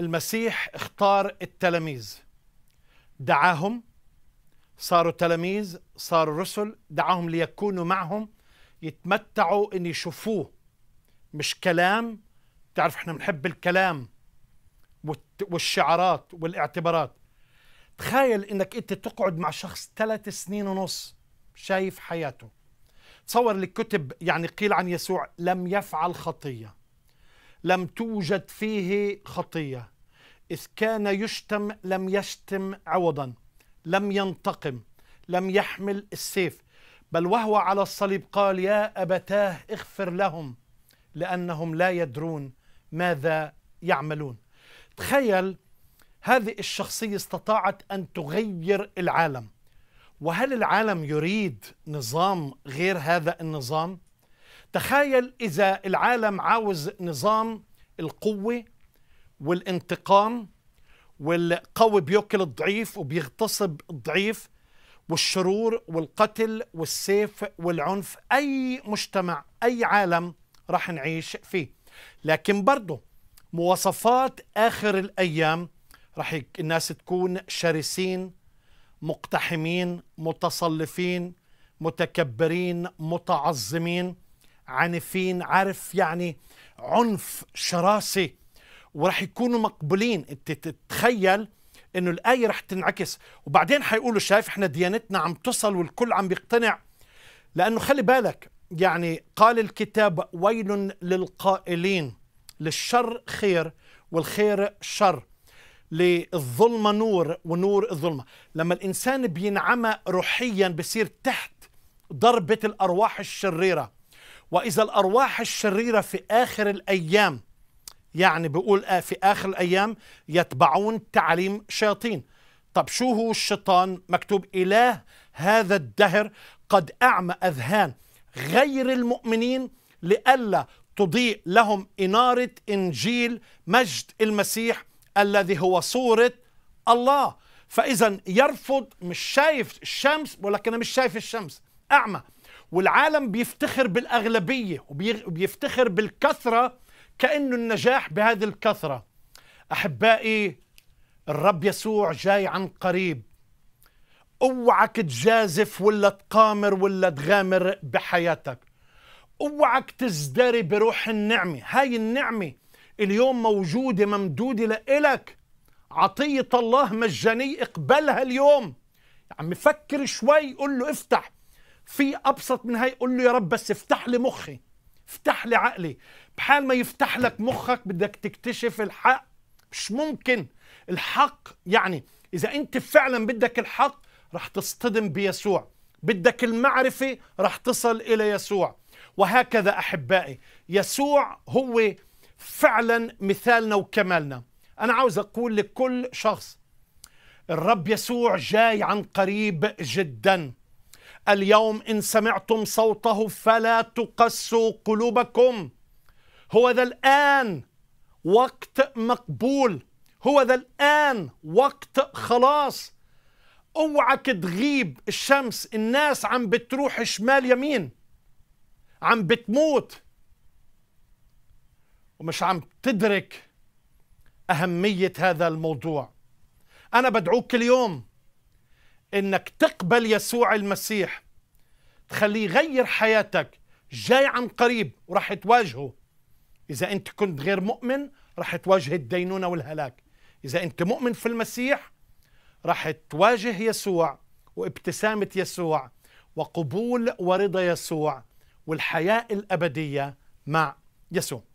المسيح اختار التلاميذ دعاهم صاروا تلاميذ صاروا رسل دعاهم ليكونوا معهم يتمتعوا ان يشوفوه مش كلام تعرف احنا بنحب الكلام والشعارات والاعتبارات تخيل انك انت تقعد مع شخص ثلاث سنين ونص شايف حياته تصور الكتب يعني قيل عن يسوع لم يفعل خطيه لم توجد فيه خطيه إذ كان يشتم لم يشتم عوضا لم ينتقم لم يحمل السيف بل وهو على الصليب قال يا أبتاه اغفر لهم لأنهم لا يدرون ماذا يعملون تخيل هذه الشخصية استطاعت أن تغير العالم وهل العالم يريد نظام غير هذا النظام؟ تخيل إذا العالم عاوز نظام القوة والانتقام والقوي بياكل الضعيف وبيغتصب الضعيف والشرور والقتل والسيف والعنف أي مجتمع أي عالم راح نعيش فيه لكن برضه مواصفات آخر الأيام راح الناس تكون شرسين مقتحمين متصلفين متكبرين متعظمين عنيفين عارف يعني عنف شراسة وراح يكونوا مقبولين انت تتخيل انه الايه راح تنعكس وبعدين حيقولوا شايف احنا ديانتنا عم تصل والكل عم بيقتنع لانه خلي بالك يعني قال الكتاب ويل للقائلين للشر خير والخير شر للظلمة نور ونور الظلمة لما الإنسان بينعمى روحيا بصير تحت ضربة الأرواح الشريرة وإذا الأرواح الشريرة في آخر الأيام يعني بيقول آه، في آخر الأيام يتبعون تعليم شياطين طب شو هو الشيطان مكتوب إله هذا الدهر قد أعمى أذهان غير المؤمنين لئلا تضيء لهم إنارة إنجيل مجد المسيح الذي هو صورة الله فإذا يرفض مش شايف الشمس ولكن مش شايف الشمس أعمى والعالم بيفتخر بالأغلبية وبيفتخر بالكثرة كأنه النجاح بهذه الكثرة أحبائي الرب يسوع جاي عن قريب اوعك تجازف ولا تقامر ولا تغامر بحياتك اوعك تزدري بروح النعمة هاي النعمة اليوم موجودة ممدودة لإلك عطية الله مجانية اقبلها اليوم عم يعني فكر شوي قل له افتح في أبسط من هاي قل له يا رب بس افتح لي مخي افتح لي عقلي بحال ما يفتح لك مخك بدك تكتشف الحق مش ممكن الحق يعني اذا انت فعلا بدك الحق رح تصطدم بيسوع بدك المعرفه رح تصل الى يسوع وهكذا احبائي يسوع هو فعلا مثالنا وكمالنا انا عاوز اقول لكل شخص الرب يسوع جاي عن قريب جدا اليوم إن سمعتم صوته فلا تقسوا قلوبكم هو ذا الآن وقت مقبول هو ذا الآن وقت خلاص اوعك تغيب الشمس الناس عم بتروح شمال يمين عم بتموت ومش عم تدرك أهمية هذا الموضوع أنا بدعوك اليوم انك تقبل يسوع المسيح تخليه يغير حياتك جاي عن قريب وراح تواجهه اذا انت كنت غير مؤمن راح تواجه الدينونه والهلاك اذا انت مؤمن في المسيح راح تواجه يسوع وابتسامه يسوع وقبول ورضا يسوع والحياه الابديه مع يسوع